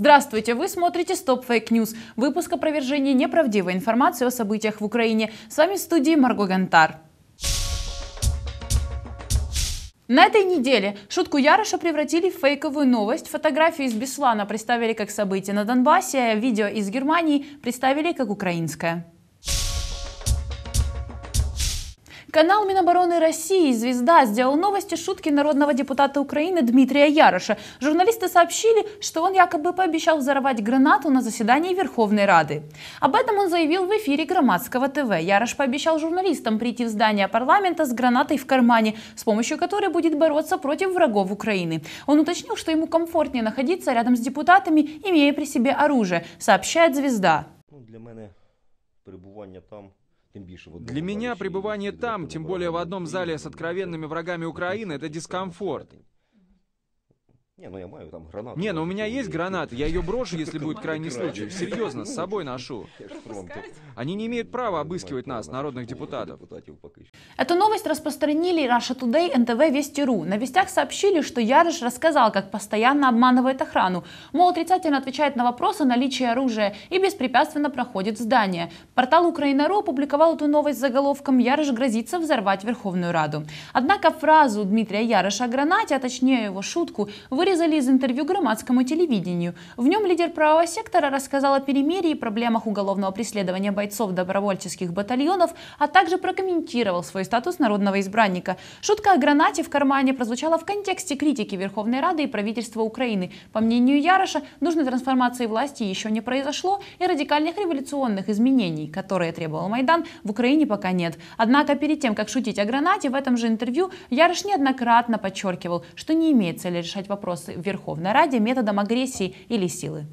Здравствуйте, вы смотрите Stop Fake News, выпуск опровержения неправдивой информации о событиях в Украине. С вами в студии Марго Гантар. На этой неделе шутку Яроша превратили в фейковую новость. фотографию из Беслана представили как событие на Донбассе, а видео из Германии представили как украинское. Канал Минобороны России «Звезда» сделал новости шутки народного депутата Украины Дмитрия Яроша. Журналисты сообщили, что он якобы пообещал взорвать гранату на заседании Верховной Рады. Об этом он заявил в эфире Громадского ТВ. Ярош пообещал журналистам прийти в здание парламента с гранатой в кармане, с помощью которой будет бороться против врагов Украины. Он уточнил, что ему комфортнее находиться рядом с депутатами, имея при себе оружие, сообщает «Звезда». Ну, для меня пребывание там для меня пребывание там, тем более в одном зале с откровенными врагами Украины, это дискомфорт. Не, ну я маю там гранату. Не, ну у меня есть граната, я ее брошу, если будет крайний случай. Серьезно, с собой ношу. Они не имеют права обыскивать нас, народных депутатов. Эту новость распространили Russia Today, НТВ, Вести.ру. На Вестях сообщили, что Ярыш рассказал, как постоянно обманывает охрану. Мол, отрицательно отвечает на вопросы о наличии оружия и беспрепятственно проходит здание. Портал Украина.ру опубликовал эту новость с заголовком «Ярыш грозится взорвать Верховную Раду». Однако фразу Дмитрия Ярыша о гранате, а точнее его шутку, вырезали вырезали из интервью громадскому телевидению. В нем лидер правого сектора рассказал о перемирии, проблемах уголовного преследования бойцов добровольческих батальонов, а также прокомментировал свой статус народного избранника. Шутка о гранате в кармане прозвучала в контексте критики Верховной Рады и правительства Украины. По мнению Яроша, нужной трансформации власти еще не произошло, и радикальных революционных изменений, которые требовал Майдан, в Украине пока нет. Однако перед тем, как шутить о гранате, в этом же интервью Ярош неоднократно подчеркивал, что не имеет цели решать вопрос вопрос в Верховной Раде методом агрессии или силы?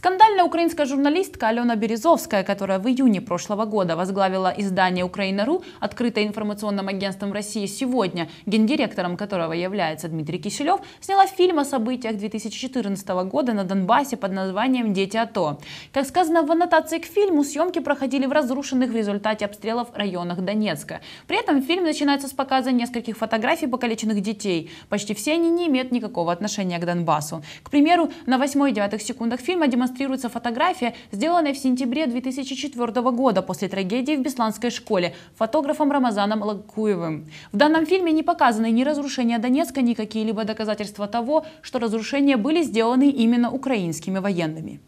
Скандальная украинская журналистка Алена Березовская, которая в июне прошлого года возглавила издание «Украина.ру», открытое информационным агентством России сегодня, гендиректором которого является Дмитрий Киселев, сняла фильм о событиях 2014 года на Донбассе под названием «Дети АТО». Как сказано в аннотации к фильму, съемки проходили в разрушенных в результате обстрелов районах Донецка. При этом фильм начинается с показа нескольких фотографий покалеченных детей. Почти все они не имеют никакого отношения к Донбассу. К примеру, на 8 и 9 секундах фильма демонстрируется демонстрируется фотография, сделанная в сентябре 2004 года после трагедии в Бесланской школе фотографом Рамазаном Лакуевым. В данном фильме не показаны ни разрушения Донецка, ни какие-либо доказательства того, что разрушения были сделаны именно украинскими военными.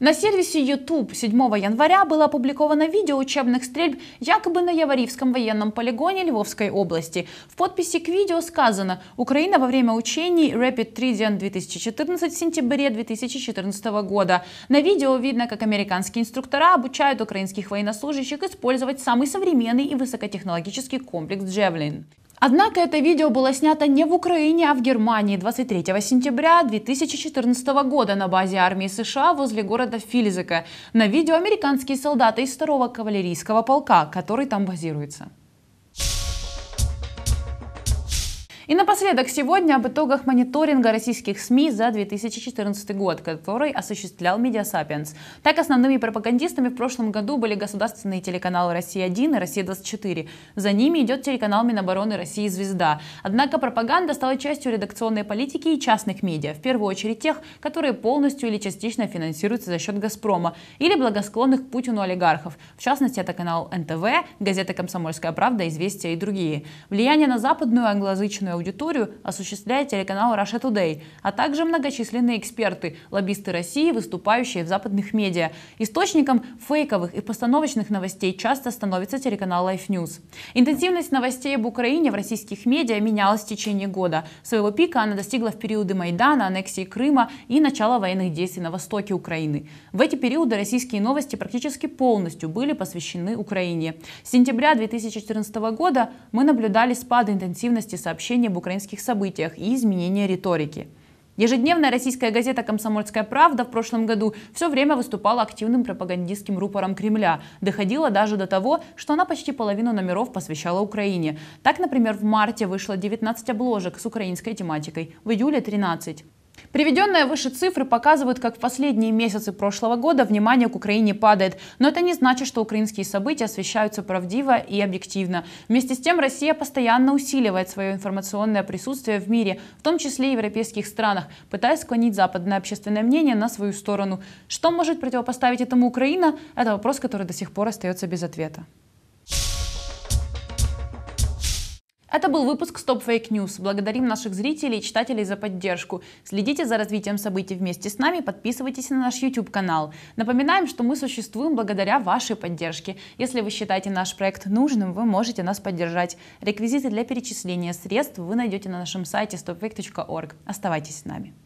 На сервисе YouTube 7 января было опубликовано видео учебных стрельб якобы на Яворивском военном полигоне Львовской области. В подписи к видео сказано «Украина во время учений Rapid Tridian 2014 в сентябре 2014 года». На видео видно, как американские инструктора обучают украинских военнослужащих использовать самый современный и высокотехнологический комплекс «Джевлин». Однако это видео было снято не в Украине, а в Германии 23 сентября 2014 года на базе армии США возле города Филизека. На видео американские солдаты из 2-го кавалерийского полка, который там базируется. И напоследок сегодня об итогах мониторинга российских СМИ за 2014 год, который осуществлял Медиасапиенс. Так, основными пропагандистами в прошлом году были государственные телеканалы «Россия-1» и «Россия-24». За ними идет телеканал Минобороны России «Звезда». Однако пропаганда стала частью редакционной политики и частных медиа, в первую очередь тех, которые полностью или частично финансируются за счет «Газпрома» или благосклонных к Путину олигархов. В частности, это канал НТВ, газета «Комсомольская правда», «Известия» и другие. Влияние на западную англоязычную аудиторию осуществляет телеканал Russia Today, а также многочисленные эксперты, лоббисты России, выступающие в западных медиа. Источником фейковых и постановочных новостей часто становится телеканал Life News. Интенсивность новостей об Украине в российских медиа менялась в течение года. Своего пика она достигла в периоды Майдана, аннексии Крыма и начала военных действий на востоке Украины. В эти периоды российские новости практически полностью были посвящены Украине. С сентября 2014 года мы наблюдали спад интенсивности сообщений мнение об украинских событиях и изменения риторики. Ежедневная российская газета «Комсомольская правда» в прошлом году все время выступала активным пропагандистским рупором Кремля, доходила даже до того, что она почти половину номеров посвящала Украине. Так, например, в марте вышло 19 обложек с украинской тематикой, в июле 13. Приведенные выше цифры показывают, как в последние месяцы прошлого года внимание к Украине падает. Но это не значит, что украинские события освещаются правдиво и объективно. Вместе с тем Россия постоянно усиливает свое информационное присутствие в мире, в том числе и в европейских странах, пытаясь склонить западное общественное мнение на свою сторону. Что может противопоставить этому Украина? Это вопрос, который до сих пор остается без ответа. Это был выпуск Stop Fake News. Благодарим наших зрителей и читателей за поддержку. Следите за развитием событий вместе с нами, подписывайтесь на наш YouTube-канал. Напоминаем, что мы существуем благодаря вашей поддержке. Если вы считаете наш проект нужным, вы можете нас поддержать. Реквизиты для перечисления средств вы найдете на нашем сайте stopfake.org. Оставайтесь с нами.